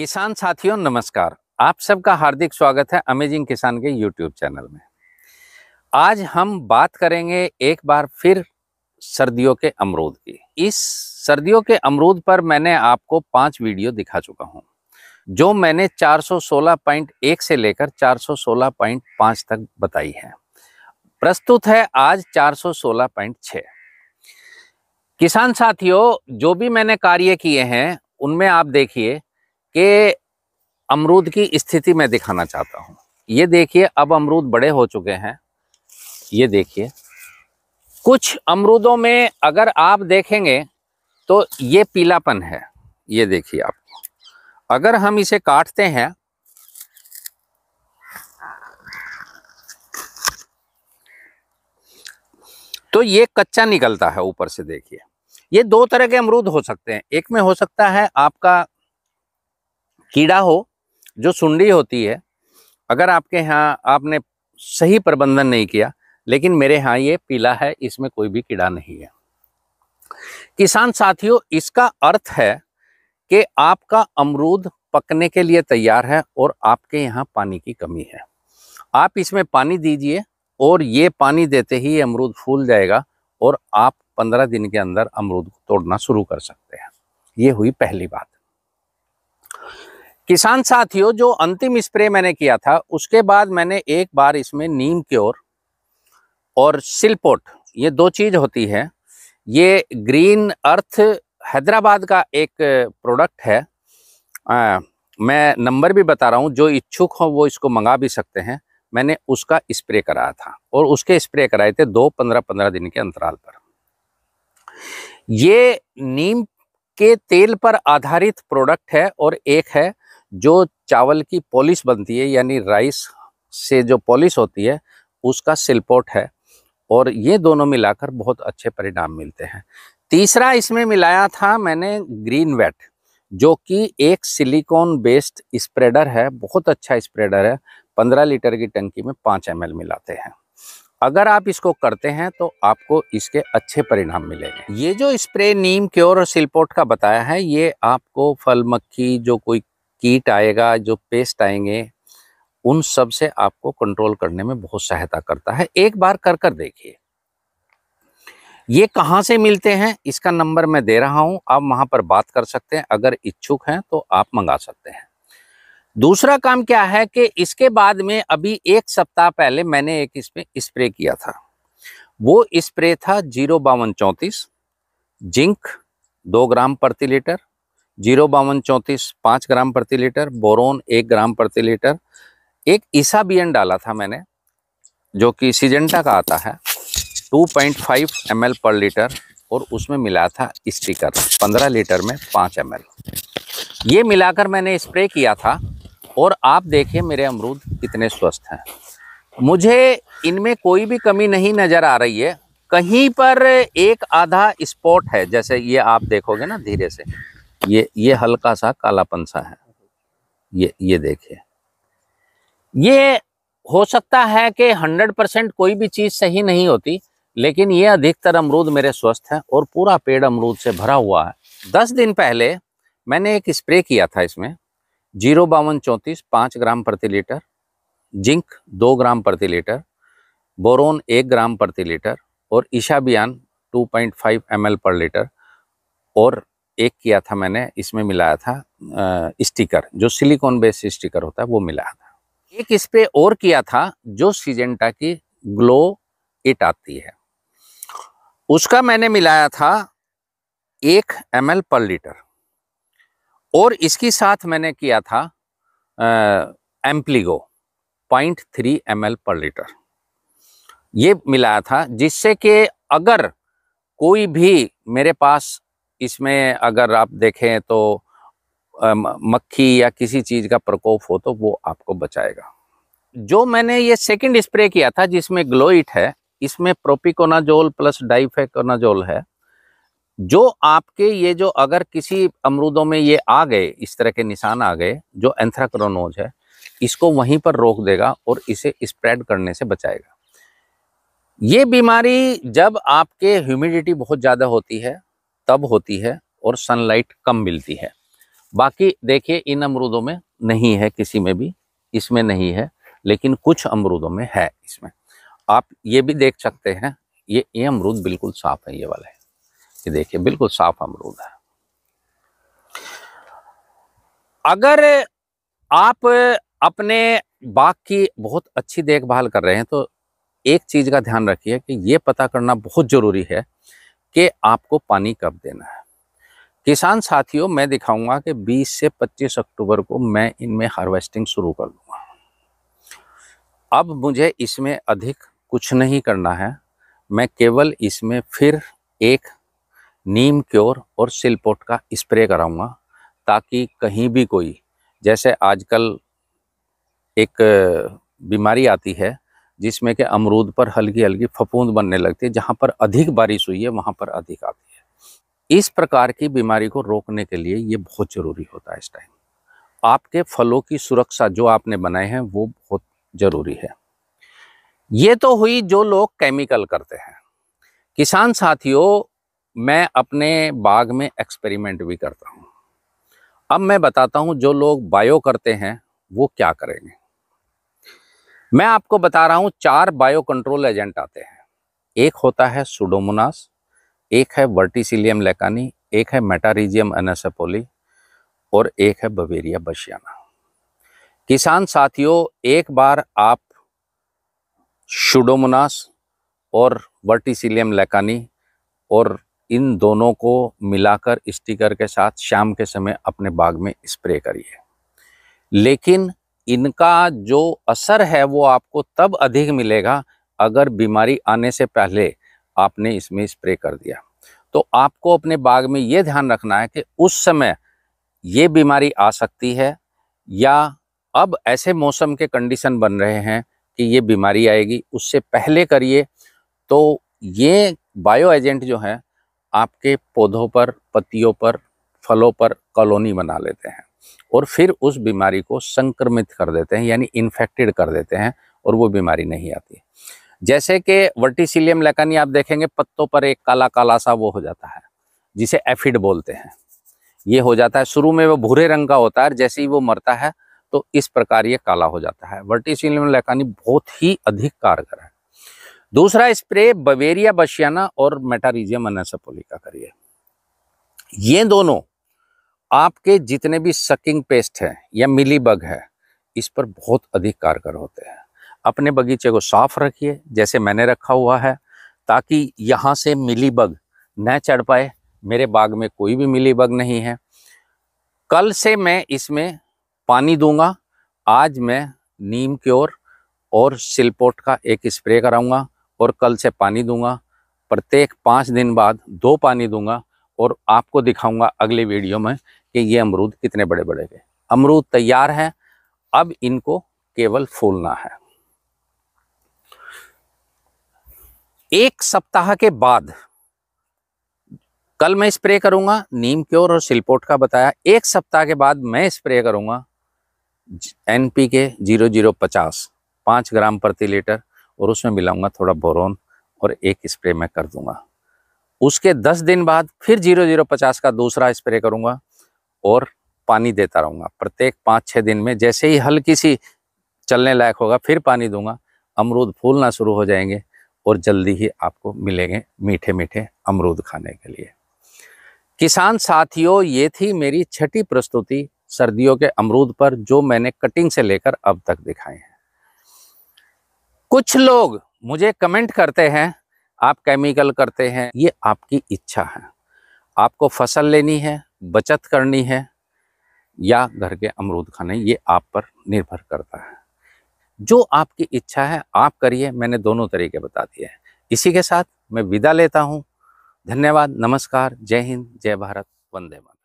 किसान साथियों नमस्कार आप सबका हार्दिक स्वागत है अमेजिंग किसान के यूट्यूब चैनल में आज हम बात करेंगे एक बार फिर सर्दियों के अमरूद की इस सर्दियों के अमरूद पर मैंने आपको पांच वीडियो दिखा चुका हूं जो मैंने 416.1 से लेकर 416.5 तक बताई है प्रस्तुत है आज 416.6 किसान साथियों जो भी मैंने कार्य किए हैं उनमें आप देखिए कि अमरूद की स्थिति में दिखाना चाहता हूँ ये देखिए अब अमरूद बड़े हो चुके हैं ये देखिए कुछ अमरूदों में अगर आप देखेंगे तो ये पीलापन है ये देखिए आप अगर हम इसे काटते हैं तो ये कच्चा निकलता है ऊपर से देखिए ये दो तरह के अमरूद हो सकते हैं एक में हो सकता है आपका कीड़ा हो जो सुंडी होती है अगर आपके यहाँ आपने सही प्रबंधन नहीं किया लेकिन मेरे यहाँ ये पीला है इसमें कोई भी कीड़ा नहीं है किसान साथियों इसका अर्थ है कि आपका अमरूद पकने के लिए तैयार है और आपके यहाँ पानी की कमी है आप इसमें पानी दीजिए और ये पानी देते ही अमरूद फूल जाएगा और आप पंद्रह दिन के अंदर अमरूद को तोड़ना शुरू कर सकते हैं ये हुई पहली बात किसान साथियों जो अंतिम स्प्रे मैंने किया था उसके बाद मैंने एक बार इसमें नीम क्योर और सिलपोट ये दो चीज़ होती है ये ग्रीन अर्थ हैदराबाद का एक प्रोडक्ट है आ, मैं नंबर भी बता रहा हूँ जो इच्छुक हो वो इसको मंगा भी सकते हैं मैंने उसका स्प्रे कराया था और उसके स्प्रे कराए थे दो पंद्रह पंद्रह दिन के अंतराल पर ये नीम के तेल पर आधारित प्रोडक्ट है और एक है जो चावल की पॉलिश बनती है यानी राइस से जो पॉलिश होती है उसका सिलपोट है और ये दोनों मिलाकर बहुत अच्छे परिणाम मिलते हैं तीसरा इसमें मिलाया था मैंने ग्रीन वेट जो कि एक सिलिकॉन बेस्ड स्प्रेडर है बहुत अच्छा स्प्रेडर है पंद्रह लीटर की टंकी में पाँच एम मिलाते हैं अगर आप इसको करते हैं तो आपको इसके अच्छे परिणाम मिलेंगे ये जो स्प्रे नीम क्योर और सिलपोट का बताया है ये आपको फल मक्खी जो कोई कीट आएगा जो पेस्ट आएंगे उन सब से आपको कंट्रोल करने में बहुत सहायता करता है एक बार कर कर देखिए ये कहाँ से मिलते हैं इसका नंबर मैं दे रहा हूँ आप वहाँ पर बात कर सकते हैं अगर इच्छुक हैं तो आप मंगा सकते हैं दूसरा काम क्या है कि इसके बाद में अभी एक सप्ताह पहले मैंने एक इसमें स्प्रे किया था वो स्प्रे था जीरो बावन चौंतीस जिंक दो ग्राम प्रति लीटर जीरो बावन चौंतीस पाँच ग्राम प्रति लीटर बोरोन एक ग्राम प्रति लीटर एक ईसा बियन डाला था मैंने जो कि सीजेंटा का आता है 2.5 पॉइंट पर लीटर और उसमें मिला था स्टिकर 15 लीटर में 5 एम ये मिलाकर मैंने स्प्रे किया था और आप देखिए मेरे अमरूद कितने स्वस्थ हैं मुझे इनमें कोई भी कमी नहीं नज़र आ रही है कहीं पर एक आधा स्पॉट है जैसे ये आप देखोगे ना धीरे से ये ये हल्का सा कालापन सा है ये ये देखिए ये हो सकता है कि 100 परसेंट कोई भी चीज़ सही नहीं होती लेकिन ये अधिकतर अमरूद मेरे स्वस्थ हैं और पूरा पेड़ अमरूद से भरा हुआ है दस दिन पहले मैंने एक स्प्रे किया था इसमें जीरो बावन चौंतीस पाँच ग्राम प्रति लीटर जिंक दो ग्राम प्रति लीटर बोरोन एक ग्राम प्रति लीटर और ईशाबियान 2.5 एम पर लीटर और एक किया था मैंने इसमें मिलाया था स्टिकर जो सिलिकॉन बेस्ड स्टिकर होता है वो मिलाया था एक स्प्रे और किया था जो सीजेंटा की ग्लो इट आती है उसका मैंने मिलाया था एक एम पर लीटर और इसके साथ मैंने किया था एम्प्लीगो point three M per litre ये मिलाया था जिससे कि अगर कोई भी मेरे पास इसमें अगर आप देखें तो मक्खी या किसी चीज़ का प्रकोप हो तो वो आपको बचाएगा जो मैंने ये सेकंड स्प्रे किया था जिसमें ग्लोइट है इसमें प्रोपिकोनाजोल प्लस डाइफेकोनाजोल है जो आपके ये जो अगर किसी अमरूदों में ये आ गए इस तरह के निशान आ गए जो एंथ्राक्रोनोज है इसको वहीं पर रोक देगा और इसे स्प्रेड करने से बचाएगा ये बीमारी जब आपके ह्यूमिडिटी बहुत ज़्यादा होती है तब होती है और सनलाइट कम मिलती है बाकी देखिए इन अमरूदों में नहीं है किसी में भी इसमें नहीं है लेकिन कुछ अमरूदों में है इसमें आप ये भी देख सकते हैं ये ये अमरूद बिल्कुल साफ है ये वाला है ये देखिए बिल्कुल साफ अमरूद है अगर आप अपने बाग की बहुत अच्छी देखभाल कर रहे हैं तो एक चीज़ का ध्यान रखिए कि ये पता करना बहुत ज़रूरी है कि आपको पानी कब देना है किसान साथियों मैं दिखाऊंगा कि 20 से 25 अक्टूबर को मैं इनमें हार्वेस्टिंग शुरू कर दूंगा अब मुझे इसमें अधिक कुछ नहीं करना है मैं केवल इसमें फिर एक नीम क्योर और सिलपोट का स्प्रे कराऊंगा ताकि कहीं भी कोई जैसे आजकल एक बीमारी आती है जिसमें कि अमरूद पर हल्की हल्की फफूंद बनने लगती है जहाँ पर अधिक बारिश हुई है वहाँ पर अधिक आती है इस प्रकार की बीमारी को रोकने के लिए ये बहुत ज़रूरी होता है इस टाइम आपके फलों की सुरक्षा जो आपने बनाए हैं वो बहुत ज़रूरी है ये तो हुई जो लोग केमिकल करते हैं किसान साथियों मैं अपने बाग में एक्सपेरिमेंट भी करता हूँ अब मैं बताता हूँ जो लोग बायो करते हैं वो क्या करेंगे मैं आपको बता रहा हूँ चार बायो कंट्रोल एजेंट आते हैं एक होता है सुडोमोनास एक है वर्टिसिलियम लेकानी एक है मेटारीजियम एनासेपोली और एक है बवेरिया बशियाना किसान साथियों एक बार आप शुडोमोनास और वर्टिसिलियम लेकानी और इन दोनों को मिलाकर स्टिकर के साथ शाम के समय अपने बाग में स्प्रे करिए लेकिन इनका जो असर है वो आपको तब अधिक मिलेगा अगर बीमारी आने से पहले आपने इसमें स्प्रे कर दिया तो आपको अपने बाग में ये ध्यान रखना है कि उस समय ये बीमारी आ सकती है या अब ऐसे मौसम के कंडीशन बन रहे हैं कि ये बीमारी आएगी उससे पहले करिए तो ये बायो एजेंट जो हैं आपके पौधों पर पत्तियों पर फलों पर कॉलोनी बना लेते हैं और फिर उस बीमारी को संक्रमित कर देते हैं यानी इन्फेक्टेड कर देते हैं और वो बीमारी नहीं आती जैसे कि वर्टिसिलियम लेकानी आप देखेंगे पत्तों पर एक काला काला सा वो हो जाता है जिसे एफिड बोलते हैं ये हो जाता है शुरू में वो भूरे रंग का होता है जैसे ही वो मरता है तो इस प्रकार ये काला हो जाता है वर्टिसिलियम लेकानी बहुत ही अधिक कारगर है दूसरा स्प्रे बवेरिया बशियाना और मेटारीजिया मनसपोली का करिए ये दोनों आपके जितने भी सकिंग पेस्ट हैं या मिली बग है इस पर बहुत अधिक कारगर होते हैं अपने बगीचे को साफ रखिए जैसे मैंने रखा हुआ है ताकि यहाँ से मिली बग न चढ़ पाए मेरे बाग में कोई भी मिली बग नहीं है कल से मैं इसमें पानी दूंगा आज मैं नीम की ओर और सिलपोट का एक स्प्रे कराऊंगा और कल से पानी दूंगा प्रत्येक पाँच दिन बाद दो पानी दूंगा और आपको दिखाऊंगा अगले वीडियो में कि ये अमरूद कितने बड़े बड़े गए अमरूद तैयार हैं अब इनको केवल फूलना है एक सप्ताह के बाद कल मैं स्प्रे करूंगा नीम क्योर और सिलपोट का बताया एक सप्ताह के बाद मैं स्प्रे करूंगा N P K zero zero पचास पाँच ग्राम प्रति लीटर और उसमें मिलाऊंगा थोड़ा बोरोन और एक स्प्रे मैं कर दूंगा उसके दस दिन बाद फिर जीरो जीरो पचास का दूसरा स्प्रे करूंगा और पानी देता रहूँगा प्रत्येक पाँच छः दिन में जैसे ही हल्की सी चलने लायक होगा फिर पानी दूंगा अमरूद फूलना शुरू हो जाएंगे और जल्दी ही आपको मिलेंगे मीठे मीठे अमरूद खाने के लिए किसान साथियों ये थी मेरी छठी प्रस्तुति सर्दियों के अमरूद पर जो मैंने कटिंग से लेकर अब तक दिखाए हैं कुछ लोग मुझे कमेंट करते हैं आप केमिकल करते हैं ये आपकी इच्छा है आपको फसल लेनी है बचत करनी है या घर के अमरूद खाने ये आप पर निर्भर करता है जो आपकी इच्छा है आप करिए मैंने दोनों तरीके बता दिए हैं इसी के साथ मैं विदा लेता हूँ धन्यवाद नमस्कार जय हिंद जय भारत वंदे मातरम